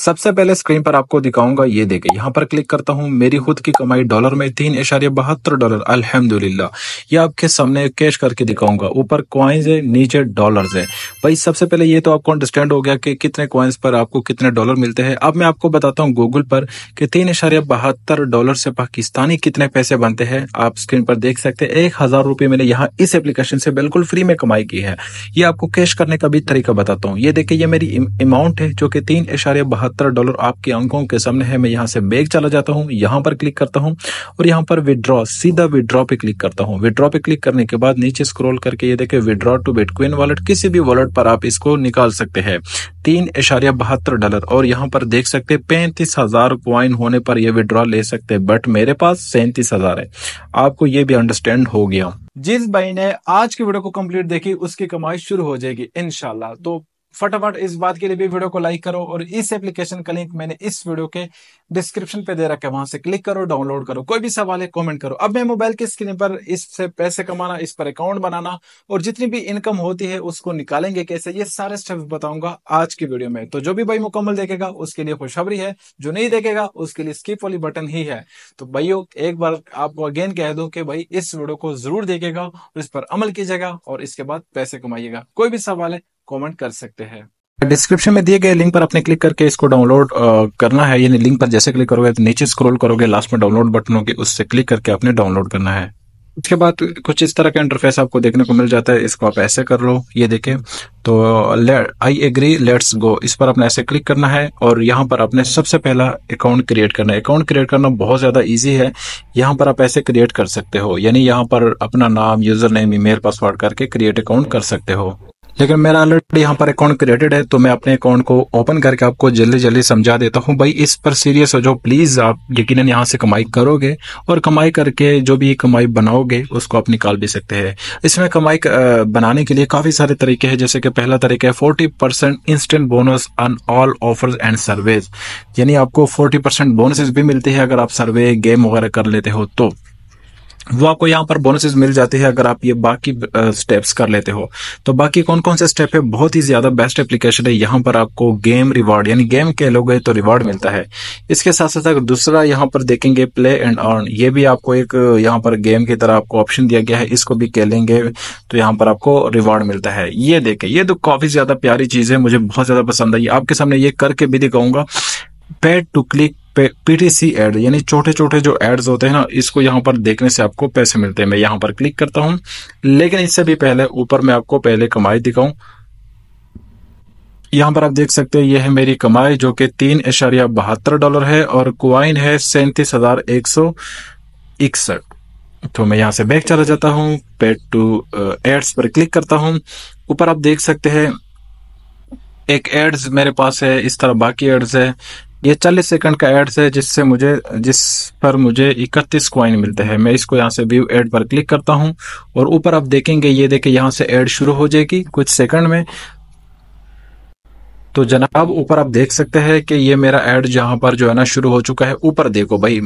सबसे पहले स्क्रीन पर आपको दिखाऊंगा ये देखे यहाँ पर क्लिक करता हूँ मेरी खुद की कमाई डॉलर में तीन इशारे बहत्तर डॉलर अल्हम्दुलिल्लाह ये आपके सामने कैश करके दिखाऊंगा ऊपर क्वाइंस है नीचे डॉलर्स है भाई सबसे पहले ये तो आपको अंडरस्टैंड हो गया कि कितने क्वाइंस पर आपको कितने डॉलर मिलते हैं अब मैं आपको बताता हूँ गूगल पर कि तीन इशारे बहत्तर डॉलर से पाकिस्तानी कितने पैसे बनते हैं आप स्क्रीन पर देख सकते हैं एक हजार रुपये मैंने यहाँ इस एप्लीकेशन से बिल्कुल फ्री में कमाई की है ये आपको कैश करने का भी तरीका बताता हूँ ये देखिए ये मेरी अमाउंट है जो कि तीन इशारे बहत्तर बहत्तर डॉलर आपके अंकों के सामने है मैं यहाँ से बैग चला जाता हूँ यहाँ पर क्लिक करता हूँ और यहाँ पर विड्रॉ सीधा विड्रॉ पे क्लिक करता हूँ विड्रॉ पे क्लिक करने के बाद नीचे स्क्रॉल करके ये देखे विड्रॉ टू बिटकॉइन वॉलेट किसी भी वॉलेट पर आप इसको निकाल सकते हैं तीन इशारिया बहत्तर डॉलर और यहाँ पर देख सकते हैं पैंतीस हजार क्वाइन होने पर यह विड्रॉ ले सकते हैं बट मेरे पास सैंतीस हजार है आपको ये भी अंडरस्टैंड हो गया जिस भाई ने आज की वीडियो को कंप्लीट देखी उसकी कमाई शुरू हो जाएगी इनशाला तो फटाफट इस बात के लिए भी वीडियो को लाइक करो और इस एप्लीकेशन का लिंक मैंने इस वीडियो के डिस्क्रिप्शन पे दे रखा है वहां से क्लिक करो डाउनलोड करो कोई भी सवाल है कमेंट करो अब मैं मोबाइल की स्क्रीन पर इससे पैसे कमाना इस पर अकाउंट बनाना और जितनी भी इनकम होती है उसको निकालेंगे कैसे ये सारे स्टेप बताऊंगा आज की वीडियो में तो जो भी भाई मुकम्मल देखेगा उसके लिए खुशखबरी है जो नहीं देखेगा उसके लिए स्कीप वाली बटन ही है तो भाइयों एक बार आपको अगेन कह दो कि भाई इस वीडियो को जरूर देखेगा और इस पर अमल कीजिएगा और इसके बाद पैसे कमाइएगा कोई भी सवाल है कमेंट कर सकते हैं डिस्क्रिप्शन में दिए गए लिंक पर आपने क्लिक करके इसको डाउनलोड करना है यानी लिंक पर जैसे क्लिक करोगे तो नीचे स्क्रॉल करोगे लास्ट में डाउनलोड बटन होगी उससे क्लिक करके आपने डाउनलोड करना है उसके बाद कुछ इस तरह का इंटरफेस आपको देखने को मिल जाता है इसको आप ऐसे कर लो ये देखें तो आई एग्री लेट्स गो इस पर आपने ऐसे क्लिक करना है और यहाँ पर आपने सबसे पहला अकाउंट क्रिएट करना है अकाउंट क्रिएट करना बहुत ज़्यादा इजी है यहाँ पर आप ऐसे क्रिएट कर सकते हो यानी यहाँ पर अपना नाम यूज़र नेम ईमेल पासवर्ड करके क्रिएट अकाउंट कर सकते हो लेकिन मेरा ऑलरेडी यहाँ पर अकाउंट क्रिएटेड है तो मैं अपने अकाउंट को ओपन करके आपको जल्दी जल्दी समझा देता हूँ भाई इस पर सीरियस हो जाओ प्लीज आप यकीन यहाँ से कमाई करोगे और कमाई करके जो भी कमाई बनाओगे उसको आप निकाल भी सकते हैं इसमें कमाई बनाने के लिए काफी सारे तरीके हैं जैसे कि पहला तरीका है forty percent instant bonus on all offer and surveys यानी आपको फोर्टी परसेंट बोनसेस भी मिलते हैं अगर आप सर्वे गेम वगैरह कर लेते हो तो वो आपको यहाँ पर बोनसेस मिल जाते हैं अगर आप ये बाकी स्टेप्स कर लेते हो तो बाकी कौन कौन से स्टेप है बहुत ही ज्यादा बेस्ट एप्लीकेशन है यहाँ पर आपको गेम रिवार्ड यानी गेम लोगे तो रिवार्ड मिलता है इसके साथ साथ अगर दूसरा यहाँ पर देखेंगे प्ले एंड अर्न ये भी आपको एक यहाँ पर गेम की तरह आपको ऑप्शन दिया गया है इसको भी लेंगे तो यहाँ पर आपको रिवार्ड मिलता है ये देखें ये तो काफी ज्यादा प्यारी चीज है मुझे बहुत ज्यादा पसंद आई आपके सामने ये करके भी दिखाऊंगा paid to click PTC ad यानी छोटे छोटे जो एड्स होते हैं ना इसको यहाँ पर देखने से आपको पैसे मिलते हैं मैं यहाँ पर क्लिक करता हूँ लेकिन इससे भी पहले ऊपर मैं आपको पहले कमाई दिखाऊं यहाँ पर आप देख सकते हैं यह है मेरी कमाई जो कि तीन इशारिया बहत्तर डॉलर है और क्वाइन है सैंतीस हजार एक सौ इकसठ तो मैं यहाँ से बैक चला जाता हूँ पेड टू एड्स पर क्लिक करता हूँ ऊपर आप देख सकते हैं एक एड्स मेरे पास है इस तरह बाकी एड्स है ये चालीस सेकंड का एड्स है जिससे मुझे जिस पर मुझे इकतीस क्वाइन मिलते हैं मैं इसको यहाँ से व्यू एड पर क्लिक करता हूँ और ऊपर आप देखेंगे ये देखें यहाँ से एड शुरू हो जाएगी कुछ सेकंड में तो जनाब ऊपर आप देख सकते हैं कि ये मेरा एड यहाँ पर जो है ना शुरू हो चुका है ऊपर देखो भाई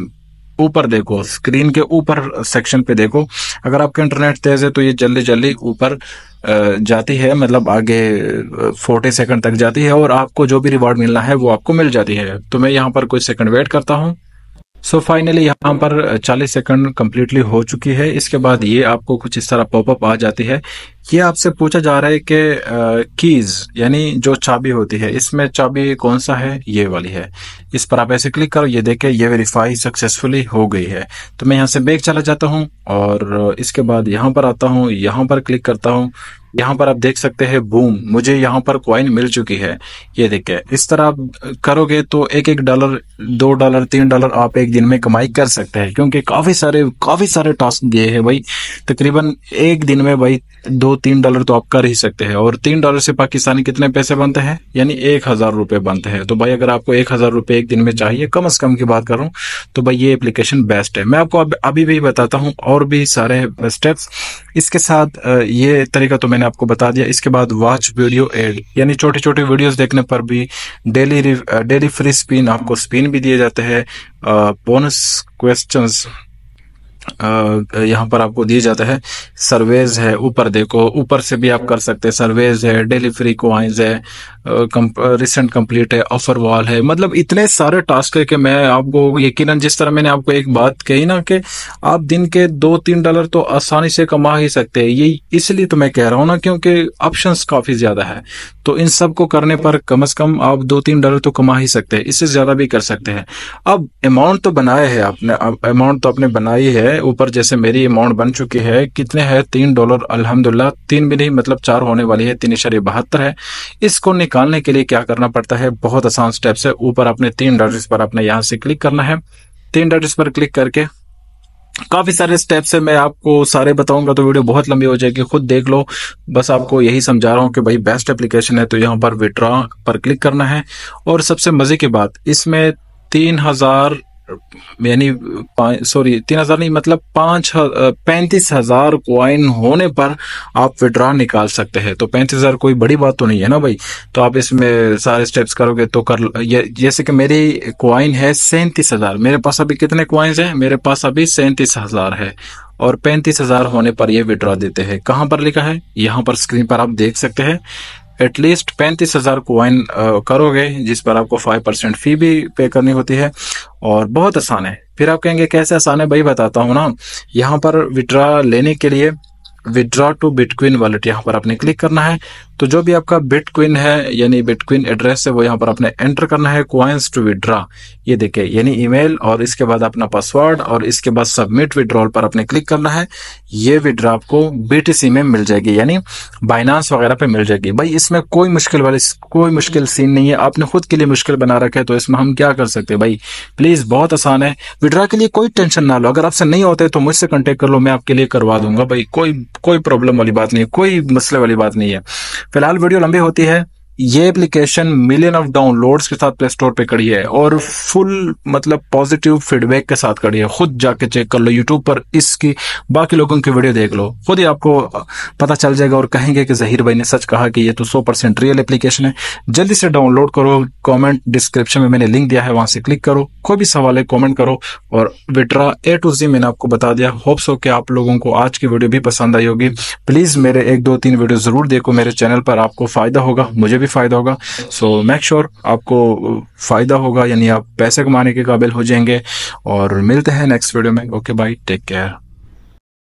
ऊपर देखो स्क्रीन के ऊपर सेक्शन पे देखो अगर आपका इंटरनेट तेज है तो ये जल्दी जल्दी ऊपर जाती है मतलब आगे फोर्टी सेकंड तक जाती है और आपको जो भी रिवॉर्ड मिलना है वो आपको मिल जाती है तो मैं यहाँ पर कुछ सेकंड वेट करता हूँ सो फाइनली यहाँ पर 40 सेकंड कम्प्लीटली हो चुकी है इसके बाद ये आपको कुछ इस तरह पॉपअप आ जाती है ये आपसे पूछा जा रहा है कि कीज यानी जो चाबी होती है इसमें चाबी कौन सा है ये वाली है इस पर आप ऐसे क्लिक करो ये देखे ये वेरीफाई सक्सेसफुली हो गई है तो मैं यहाँ से बैग चला जाता हूँ और इसके बाद यहाँ पर आता हूँ यहाँ पर क्लिक करता हूँ यहाँ पर आप देख सकते हैं बूम मुझे यहाँ पर क्वाइन मिल चुकी है ये देखिए इस तरह आप करोगे तो एक एक डॉलर दो डॉलर तीन डॉलर आप एक दिन में कमाई कर सकते हैं क्योंकि काफी सारे काफी सारे टास्क दिए हैं भाई तकरीबन एक दिन में भाई दो तीन डॉलर तो आप कर ही सकते हैं और तीन डॉलर से पाकिस्तानी कितने पैसे बनते हैं यानी एक हजार रुपए बनते हैं तो भाई अगर आपको एक हजार रुपए एक दिन में चाहिए कम अज कम की बात करूँ तो भाई ये एप्लीकेशन बेस्ट है मैं आपको अभी भी बताता हूँ और भी सारे स्टेप्स इसके साथ ये तरीका तो मैंने आपको बता दिया इसके बाद वॉच वीडियो एड यानी छोटे छोटे वीडियोस देखने पर भी डेली डेली फ्री स्पिन आपको स्पिन भी दिए जाते हैं बोनस क्वेश्चंस यहाँ पर आपको दिया जाता है सर्वेज है ऊपर देखो ऊपर से भी आप हाँ। कर सकते हैं सर्वेज है डेली फ्री क्वाइंस है रिसेंट कंप्लीट है ऑफर वॉल है मतलब इतने सारे टास्क है कि मैं आपको यकीन जिस तरह मैंने आपको एक बात कही ना कि आप दिन के दो तीन डॉलर तो आसानी से कमा ही सकते हैं ये इसलिए तो मैं कह रहा हूँ ना क्योंकि ऑप्शंस काफ़ी ज़्यादा है तो इन सब को करने पर कम से कम आप दो तीन डॉलर तो कमा ही सकते हैं इससे ज़्यादा भी कर सकते हैं अब अमाउंट तो बनाया है आपने अमाउंट तो आपने बनाई है है ऊपर जैसे मेरी अमाउंट बन चुकी है कितने है तीन डॉलर अल्हम्दुलिल्लाह तीन भी नहीं मतलब चार होने वाली है तीन इशारे बहत्तर है इसको निकालने के लिए क्या करना पड़ता है बहुत आसान स्टेप है ऊपर अपने तीन डॉलर पर अपने यहाँ से क्लिक करना है तीन डॉलर पर क्लिक करके काफी सारे स्टेप्स है मैं आपको सारे बताऊंगा तो वीडियो बहुत लंबी हो जाएगी खुद देख लो बस आपको यही समझा रहा हूं कि भाई बेस्ट एप्लीकेशन है तो यहां पर विड्रॉ पर क्लिक करना है और सबसे मजे की बात इसमें तीन हजार यानी सॉरी तीन हजार नहीं मतलब पांच पैंतीस हजार क्वाइन होने पर आप विड्रॉ निकाल सकते हैं तो पैंतीस हजार कोई बड़ी बात तो नहीं है ना भाई तो आप इसमें सारे स्टेप्स करोगे तो कर जैसे कि मेरी क्वाइन है सैंतीस हजार मेरे पास अभी कितने क्वाइंस हैं मेरे पास अभी सैंतीस हजार है और पैंतीस हजार होने पर यह विड्रॉ देते हैं कहां पर लिखा है यहां पर स्क्रीन पर आप देख सकते हैं एटलीस्ट पैंतीस हजार कोइन uh, करोगे जिस पर आपको फाइव परसेंट फी भी पे करनी होती है और बहुत आसान है फिर आप कहेंगे कैसे आसान है भाई बताता हूँ ना यहाँ पर विड्रा लेने के लिए विड्रा टू बिटकॉइन वॉलेट यहाँ पर आपने क्लिक करना है तो जो भी आपका बिटकॉइन है यानी बिटकॉइन एड्रेस है वो यहाँ पर आपने एंटर करना है क्वाइंस टू विड्रा ये देखे यानी ईमेल और इसके बाद अपना पासवर्ड और इसके बाद सबमिट विड्रॉल पर आपने क्लिक करना है ये विड्रा आपको बी में मिल जाएगी यानी बाइनांस वगैरह पे मिल जाएगी भाई इसमें कोई मुश्किल वाली कोई मुश्किल सीन नहीं है आपने खुद के लिए मुश्किल बना रखा है तो इसमें हम क्या कर सकते हैं भाई प्लीज़ बहुत आसान है विड्रा के लिए कोई टेंशन ना लो अगर आपसे नहीं होते तो मुझसे कॉन्टेक्ट कर लो मैं आपके लिए करवा दूंगा भाई कोई कोई प्रॉब्लम वाली बात नहीं है कोई मसले वाली बात नहीं है फिलहाल वीडियो लंबी होती है ये एप्लीकेशन मिलियन ऑफ डाउनलोड्स के साथ प्ले स्टोर पे कड़ी है और फुल मतलब पॉजिटिव फीडबैक के साथ कड़ी है खुद जाके चेक कर लो यूट्यूब पर इसकी बाकी लोगों की वीडियो देख लो खुद ही आपको पता चल जाएगा और कहेंगे कि जहीर भाई ने सच कहा कि ये तो 100 परसेंट रियल एप्लीकेशन है जल्दी से डाउनलोड करो कॉमेंट डिस्क्रिप्शन में मैंने लिंक दिया है वहां से क्लिक करो कोई भी सवाल है कॉमेंट करो और विड्रा ए टू जी मैंने आपको बता दिया होप्स हो कि आप लोगों को आज की वीडियो भी पसंद आई होगी प्लीज मेरे एक दो तीन वीडियो जरूर देखो मेरे चैनल पर आपको फायदा होगा मुझे भी भी फ़ायदा होगा सो मेक श्योर आपको फ़ायदा होगा यानी आप पैसे कमाने के काबिल हो जाएंगे और मिलते हैं नेक्स्ट वीडियो में ओके बाई टेक केयर